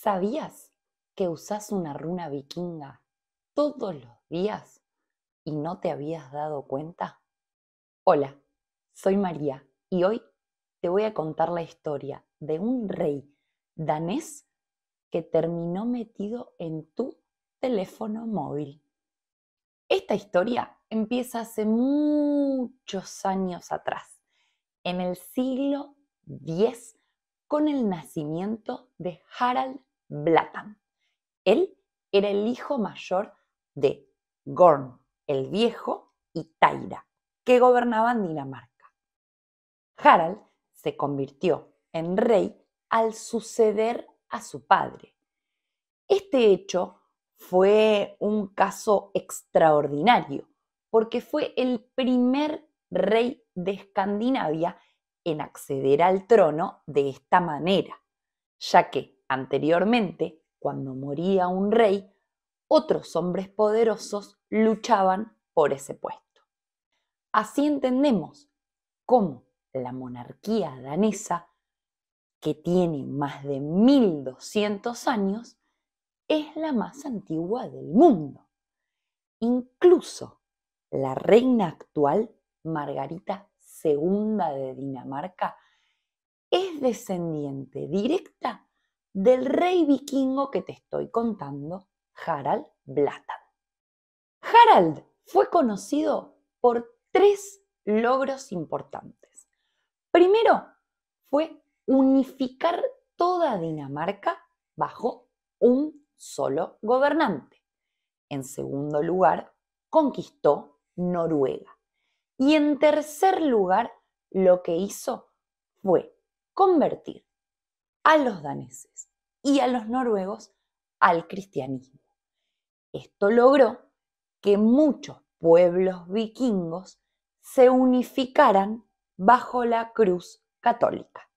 ¿Sabías que usas una runa vikinga todos los días y no te habías dado cuenta? Hola, soy María y hoy te voy a contar la historia de un rey danés que terminó metido en tu teléfono móvil. Esta historia empieza hace muchos años atrás, en el siglo X, con el nacimiento de Harald Blatan. Él era el hijo mayor de Gorn el Viejo y Taira, que gobernaban Dinamarca. Harald se convirtió en rey al suceder a su padre. Este hecho fue un caso extraordinario porque fue el primer rey de Escandinavia en acceder al trono de esta manera, ya que Anteriormente, cuando moría un rey, otros hombres poderosos luchaban por ese puesto. Así entendemos cómo la monarquía danesa, que tiene más de 1200 años, es la más antigua del mundo. Incluso la reina actual, Margarita II de Dinamarca, es descendiente directa del rey vikingo que te estoy contando, Harald Blatan. Harald fue conocido por tres logros importantes. Primero, fue unificar toda Dinamarca bajo un solo gobernante. En segundo lugar, conquistó Noruega. Y en tercer lugar, lo que hizo fue convertir a los daneses y a los noruegos al cristianismo. Esto logró que muchos pueblos vikingos se unificaran bajo la cruz católica.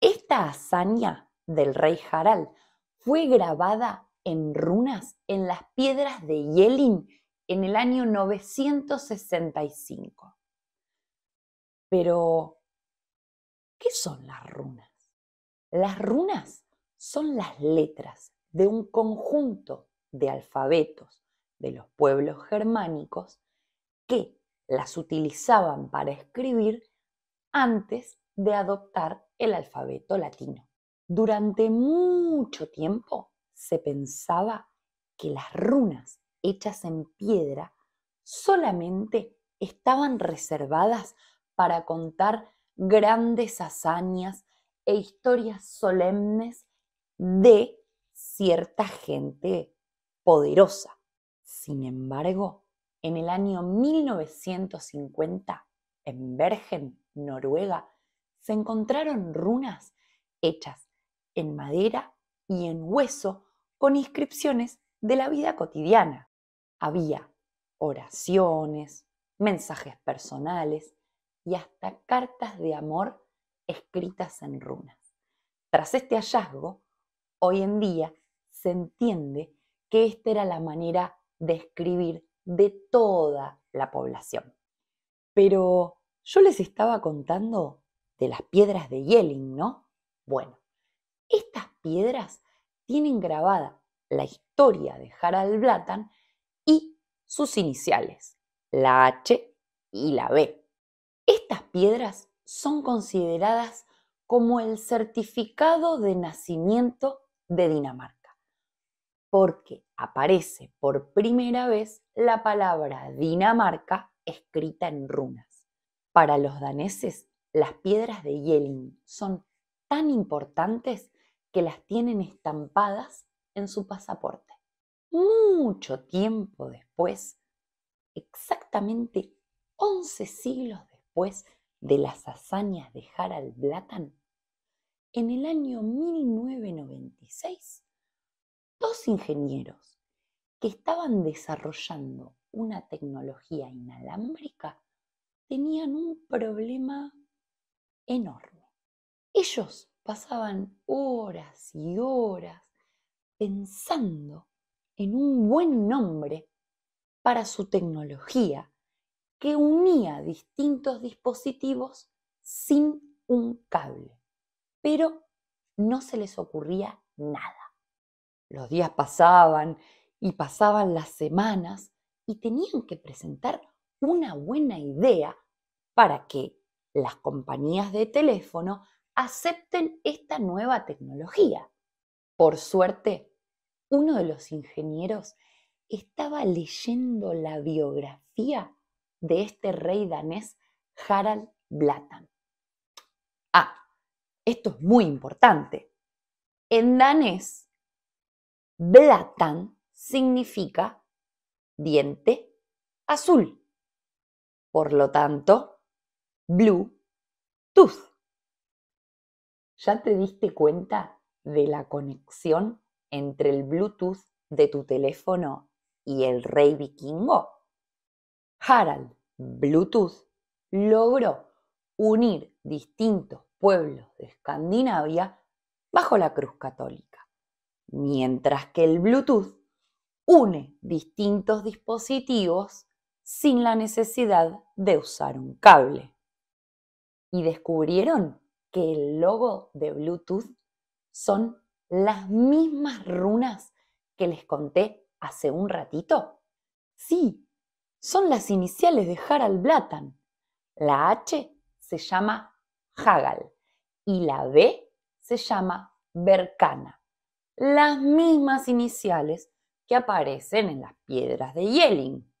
Esta hazaña del rey Harald fue grabada en runas en las piedras de Yelin en el año 965. Pero, ¿qué son las runas? Las runas son las letras de un conjunto de alfabetos de los pueblos germánicos que las utilizaban para escribir antes de adoptar el alfabeto latino. Durante mucho tiempo se pensaba que las runas hechas en piedra solamente estaban reservadas para contar grandes hazañas e historias solemnes de cierta gente poderosa. Sin embargo, en el año 1950, en Bergen, Noruega, se encontraron runas hechas en madera y en hueso con inscripciones de la vida cotidiana. Había oraciones, mensajes personales y hasta cartas de amor escritas en runas. Tras este hallazgo, hoy en día se entiende que esta era la manera de escribir de toda la población. Pero yo les estaba contando de las piedras de Yelling, ¿no? Bueno, estas piedras tienen grabada la historia de Harald Blattan y sus iniciales, la H y la B. Estas piedras son consideradas como el certificado de nacimiento de Dinamarca, porque aparece por primera vez la palabra Dinamarca escrita en runas. Para los daneses, las piedras de Yelling son tan importantes que las tienen estampadas en su pasaporte. Mucho tiempo después, exactamente 11 siglos después de las hazañas de Harald Blatan, en el año 1996 dos ingenieros que estaban desarrollando una tecnología inalámbrica tenían un problema enorme. Ellos pasaban horas y horas pensando en un buen nombre para su tecnología que unía distintos dispositivos sin un cable pero no se les ocurría nada. Los días pasaban y pasaban las semanas y tenían que presentar una buena idea para que las compañías de teléfono acepten esta nueva tecnología. Por suerte, uno de los ingenieros estaba leyendo la biografía de este rey danés Harald Blatan. Ah, esto es muy importante. En danés, Blatan significa diente azul. Por lo tanto, blue ¿Ya te diste cuenta de la conexión entre el Bluetooth de tu teléfono y el rey vikingo? Harald Bluetooth logró unir distintos pueblos de Escandinavia bajo la cruz católica, mientras que el Bluetooth une distintos dispositivos sin la necesidad de usar un cable. Y descubrieron que el logo de Bluetooth son las mismas runas que les conté hace un ratito. Sí, son las iniciales de Harald Blattan. La H se llama Hagal. Y la B se llama Berkana. Las mismas iniciales que aparecen en las piedras de Yelling.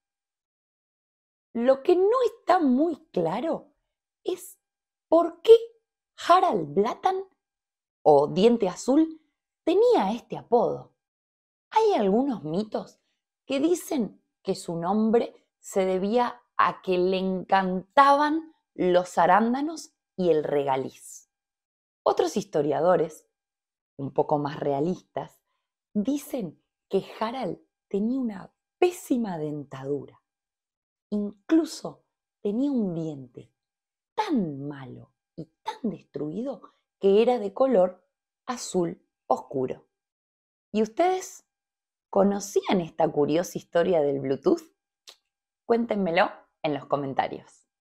Lo que no está muy claro es por qué Harald Blatan, o Diente Azul, tenía este apodo. Hay algunos mitos que dicen que su nombre se debía a que le encantaban los arándanos y el regaliz. Otros historiadores, un poco más realistas, dicen que Harald tenía una pésima dentadura. Incluso tenía un diente tan malo y tan destruido que era de color azul oscuro. ¿Y ustedes conocían esta curiosa historia del Bluetooth? Cuéntenmelo en los comentarios.